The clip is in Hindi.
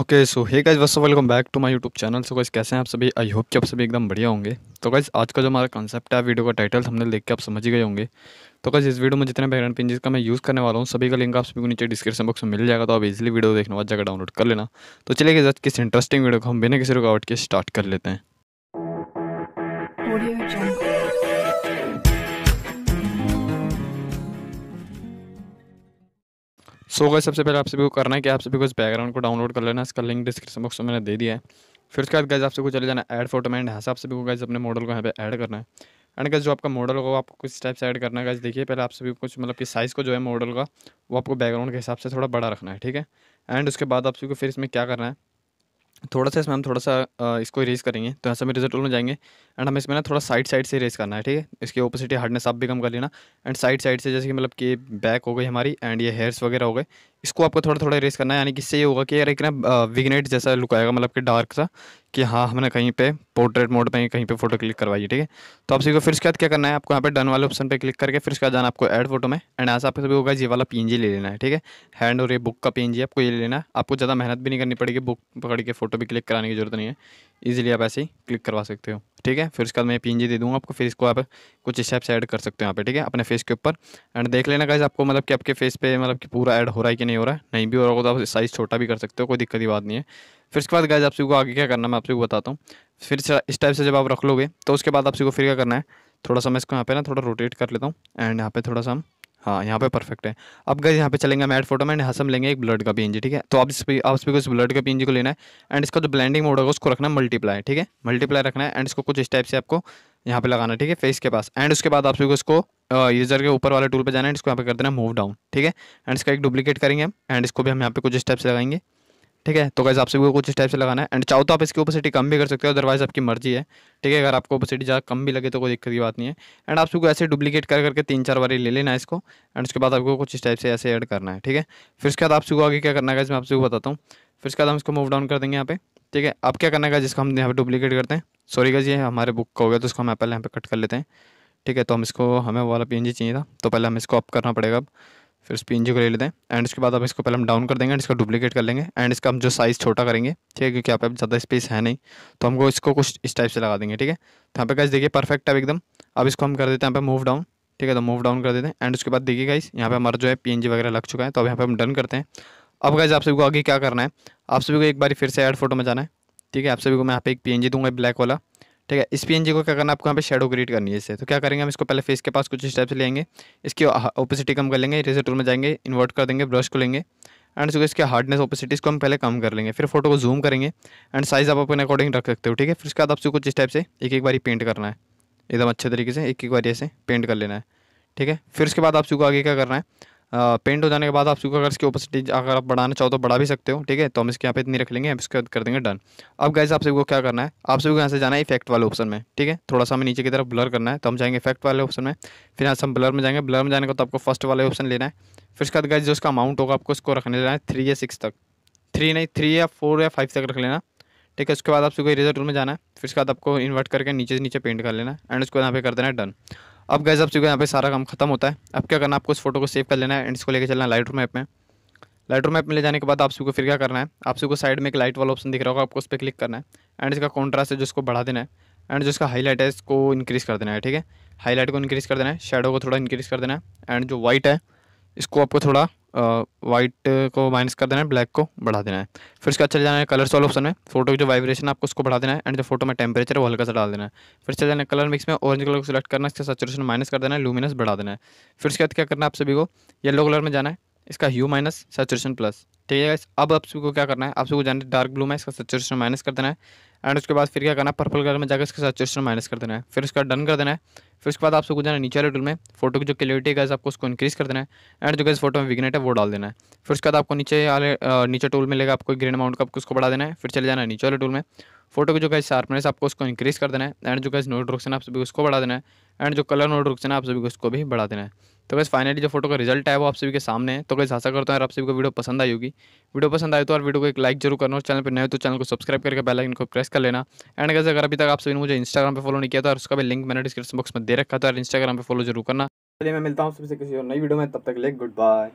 ओके सो हे गाइज वसो welcome back to my YouTube channel so guys कैसे हैं आप सभी आई होप कि आप सभी एकदम बढ़िया होंगे तो गाइज आज का जो हमारा कॉन्सेप्ट है वीडियो का टाइटल हमने देख के आप समझ ही गए होंगे तो गाइज इस वीडियो में जितने बैकग्राउंड पिन जिसका मैं यूज़ करने वाला हूँ सभी का लिंक आप सभी को नीचे डिस्क्रिप्शन बॉक्स में मिल जाएगा तो आप इजिली वीडियो देखने बाद जगह डाउनलोड कर लेना तो चलिए आज किस इंटरेस्टिंग वीडियो को हम बिना किसी रुकावट के स्टार्ट कर लेते हैं सो गए सबसे पहले आप सभी को करना है कि आप सभी को इस बैकग्राउंड को डाउनलोड कर लेना इसका लिंक डिस्क्रिप्शन बॉक्स में मैंने दे दिया है फिर उसके बाद गैस आप सबको चले जाना ऐड फोटो में यहाँ से आप सभी को गैस अपने मॉडल को यहाँ पे ऐड करना है एंड गैस जो आपका मॉडल होगा वो आपको किस टाइप से ऐड करना है गैस देखिए पहले आप सभी कुछ मतलब कि साइज़ को जो है मॉडल का वो आपको बैकग्राउंड के हिसाब से थोड़ा बड़ा रखना है ठीक है एंड उसके बाद आप सभी को फिर इसमें क्या करना है थोड़ा सा इसमें हम थोड़ा सा इसको रेस करेंगे तो ऐसे में रिजल्ट में जाएंगे एंड हमें इसमें ना थोड़ा साइड साइड से रेस करना है ठीक है इसके ऑपोजिट हार्डनेस आप भी कम कर लेना एंड साइड साइड से जैसे कि मतलब कि बैक हो गई हमारी एंड ये हेयर्स वगैरह हो गए इसको आपको थोड़ा थोड़ा रेस करना है यानी कि इससे ये होगा कि यार एक ना विग्नेट जैसा लुक आएगा मतलब कि डार्क सा कि हाँ हमने कहीं पे पोर्ट्रेट मोड पे कहीं पे फोटो क्लिक करवाई ठीक है तो आप सीखो फिर उसके बाद क्या करना है आपको यहाँ पे डन वाले ऑप्शन पे क्लिक करके फिर उसके बाद जाना आपको ऐड फोटो में एंड ऐसा आपको सभी होगा ये वाला पी ले लेना है ठीक है हैंड और ये बुक का पी आपको ये लेना है आपको ज़्यादा मेहनत भी नहीं करनी पड़ेगी बुक पकड़ के फोटो भी क्लिक कराने की जरूरत नहीं है ईजिली आप ऐसे ही क्लिक करवा सकते हो ठीक है फिर उसके बाद मैं पीएनजी दे दूँगा आपको फिर इसको आप कुछ स्टेप्स ऐड कर सकते हो यहाँ पे ठीक है अपने फेस के ऊपर एंड देख लेना गाइज आपको मतलब कि आपके फेस पे मतलब कि पूरा ऐड हो रहा है कि नहीं हो रहा है नहीं भी हो रहा हो तो आप साइज़ छोटा भी कर सकते हो कोई दिक्कत की बात नहीं है फिर उसके बाद गाइज आप सबको आगे क्या करना मैं आप सबको बताता हूँ फिर इस टाइप से जब आप रख लोगे तो उसके बाद आप सबको फिर क्या करना है थोड़ा सा मैं इसको यहाँ पे ना थोड़ा रोटेट कर लेता हूँ एंड यहाँ पे थोड़ा सा हम हाँ यहाँ पे परफेक्ट है अब गए यहाँ पे चलेंगे मैट फोटो में एंड हम लेंगे एक ब्लड का पीएनजी ठीक है तो आप इस पे आप इस ब्लड का पीएनजी को लेना है एंड इसका जो ब्लेंडिंग मोड होगा उसको रखना है मल्टीप्लाई ठीक है मल्टीप्लाई रखना है एंड इसको कुछ इस टाइप से आपको यहाँ पे लगाना ठीक है फेस के पास एंड उसके बाद आप सभी को इसको यूजर के ऊपर वाले टूल पर जाना है इसको यहाँ पे कर देना मूव डाउन ठीक है एंड इसका एक डुप्लीकेट करेंगे हम एंड इसको भी हम यहाँ पे कुछ स्टेप्स लगाएंगे ठीक है तो कैसे आपसे वो कुछ इस टाइप से लगाना है एंड चाहो तो आप इसकी ओपोसिटी कम भी कर सकते हो अदरवाइज आपकी मर्जी है ठीक है अगर आपको ओपोसिटी ज़्यादा कम भी लगे तो कोई दिक्कत की बात नहीं है एंड आप इसको ऐसे डुप्लीकेट कर करके तीन चार बारी ले लेना इसको एंड उसके बाद आपको कुछ इस टाइप से ऐसे ऐड करना है ठीक है फिर उसके बाद आप सुबह आगे क्या करना है मैं आपसे बताता हूँ फिर उसके बाद हम इसको मूव डाउन कर देंगे यहाँ पे ठीक है अब क्या करना है जिसको हम यहाँ पे डुप्लीकेट करते हैं सॉरी गज ये हमारे बुक का हो गया तो उसको हम पहले यहाँ पे कट कर लेते हैं ठीक है तो हम इसको हमें वाला पी चाहिए था तो पहले हम इसको अप करना पड़ेगा अब फिर उस पी को ले लेते हैं एंड इसके बाद अब इसको पहले हम डाउन कर देंगे एंड इसका डुप्लीकेट कर लेंगे एंड इसका हम जो साइज़ छोटा करेंगे ठीक है क्योंकि यहाँ पे ज़्यादा स्पेस है नहीं तो हमको इसको कुछ इस टाइप से लगा देंगे ठीक है तो यहाँ पे गाइज देखिए परफेक्ट अब एकदम अब इसको हम कर देते हैं यहाँ पे मूव डाउन ठीक है तो मूव डाउन कर देते हैं एंड उसके बाद देखिए गाइज यहाँ पे हमारा जो है पी वगैरह लग चुका है तो अब यहाँ पर हम डन करते हैं अब गाइज आप सभी को आगे क्या करना है आप सभी को एक बार फिर से एड फोटो में जाना है ठीक है आप सभी को मैं यहाँ पे एक पी दूंगा ब्लैक वाला ठीक है इस पी को क्या करना है आपको यहाँ पे शेडो क्रिएट करनी है इसे तो क्या करेंगे हम इसको पहले फेस के पास कुछ स्टेप्स लेंगे इसकी ओपेसिटी ah, कम कर लेंगे इरेजर टूल में जाएंगे इन्वर्ट कर देंगे ब्रश को लेंगे एंड जो इसके हार्डनेस ओपेसिटीज़ को हम पहले कम कर लेंगे फिर फोटो को जूम करेंगे एंड साइज़ आप अपने अकॉर्डिंग रख सकते हो ठीक है फिर उसके बाद आपसे कुछ स्टेप से एक एक बारी पेंट करना है एकदम अच्छे तरीके से एक एक बारी ऐसे पेंट कर लेना है ठीक है फिर उसके बाद आप सबको आगे क्या करना है पेंट हो जाने के बाद आप सूखा अगर इसकी ओपेसिटी अगर आप बढ़ाना चाहो तो बढ़ा भी सकते हो ठीक है तो हम इसके यहाँ पे इतनी रख लेंगे हम इसके कर देंगे डन अब गैस आप सबको क्या करना है आप सबको यहाँ से जाना है इफेक्ट वाले ऑप्शन में ठीक है थोड़ा सा हमें नीचे की तरफ ब्लर करना है तो हम जाएंगे इफेक्ट वाले ऑप्शन में फिर यहाँ से हम ब्लर में जाएंगे ब्लर में जाने का तो आपको फर्स्ट वाले ऑप्शन लेना है फिर उसके बाद गैस जो उसका अमाउंट होगा आपको उसको रखने लेना है थ्री या सिक्स तक थ्री नहीं थ्री या फोर या फाइव तक रख लेना ठीक है उसके बाद आप सबको इरेजर टूल में जाना है फिर उसके बाद आपको इन्वर्ट करके नीचे से नीचे पेंट कर लेना है एंड उसको यहाँ पे कर देना है डन अब गैस अब चुके यहाँ पे सारा काम खत्म होता है अब क्या करना है आपको इस फोटो को सेव कर लेना है एंड इसको लेके चलना है लाइट मैप में लाइट मैप में ले जाने के बाद आप सबको फिर क्या करना है आप सबको साइड में एक लाइट वाला ऑप्शन दिख रहा होगा आपको उस पर क्लिक करना है एंड इसका कॉन्ट्रास्ट है जिसको बढ़ा देना है एंड जो इसका हाईलाइट है इसको इंक्रीज़ कर देना है ठीक है हाईलाइट को इंक्रीज़ कर देना है शेडो को थोड़ा इंक्रीज़ कर देना है एंड जो वाइट है इसको आपको थोड़ा वाइट को माइनस कर देना है ब्लैक को बढ़ा देना है फिर उसके बाद चले जाना है कलर सॉल ऑप्शन में फोटो की जो वाइब्रेशन है आपको उसको बढ़ा देना है एंड जो फोटो में टेम्परेचर है वो हल्का सा डाल देना है फिर चले जाना है कलर मिक्स में ऑरेंज कलर को सिलेक्ट करना है इसका सेचुरेशन माइनस कर देना है लूमिनस बढ़ा देना है फिर उसके बाद क्या करना है आप सभी को येलो कलर में जाना है इसका ह्यू माइनस सेचुरेशन प्लस ठीक है अब आप सबको क्या करना है आप सबको जाना डार्क ब्लू में इसका सेचुरेशन माइनस कर देना है एंड उसके बाद फिर क्या करना है पर्पल कलर में जाकर इसका सेचुरेशन माइनस कर देना है फिर उसका डन कर देना है फिर उसके बाद आप सबको जाना नीचे वाले टूल में फोटो की जो क्लियरिटी है आपको उसको इंक्रीज कर देना है एंड जो गैस फोटो में विगनेट है वो डाल देना है फिर उसके बाद आपको नीचे वाले नीचे टूल मिलेगा आपको ग्रीन अमाउंट का आपको उसको बढ़ा देना है फिर चले जाना है नीचे वाले टूल में फोटो की जो गैस शार्पनेस आपको उसको इंक्रीज कर देना है एंड जो गैस नोट रोक्सन आप सभी उसको बढ़ा देना है एंड जो कलर नोट रोक्सन है आप सभी उसको भी बढ़ा देना है तो कैसे फाइनली जो फोटो का रिजल्ट है वो आप सभी के सामने है तो कैसे आशा करता हूँ आप सभी को वीडियो पसंद आई होगी वीडियो पसंद आए तो और वीडियो को एक लाइक जरूर करना और चैनल पर नए तो चैनल को सब्सक्राइब करके बेल आइकन को प्रेस कर लेना एंड कैसे अगर अभी तक आप सभी ने मुझे इंस्टाग्राम पर फॉलो नहीं किया था और उसका भी लिंक मैंने डिस्क्रिप्शन बॉक्स में दे रखा था और इंस्टाग्राम पर फॉलो जरूर करना चलिए मैं मिलता हूँ सबसे किसी और नई वीडियो में तब तक ले गुड बाय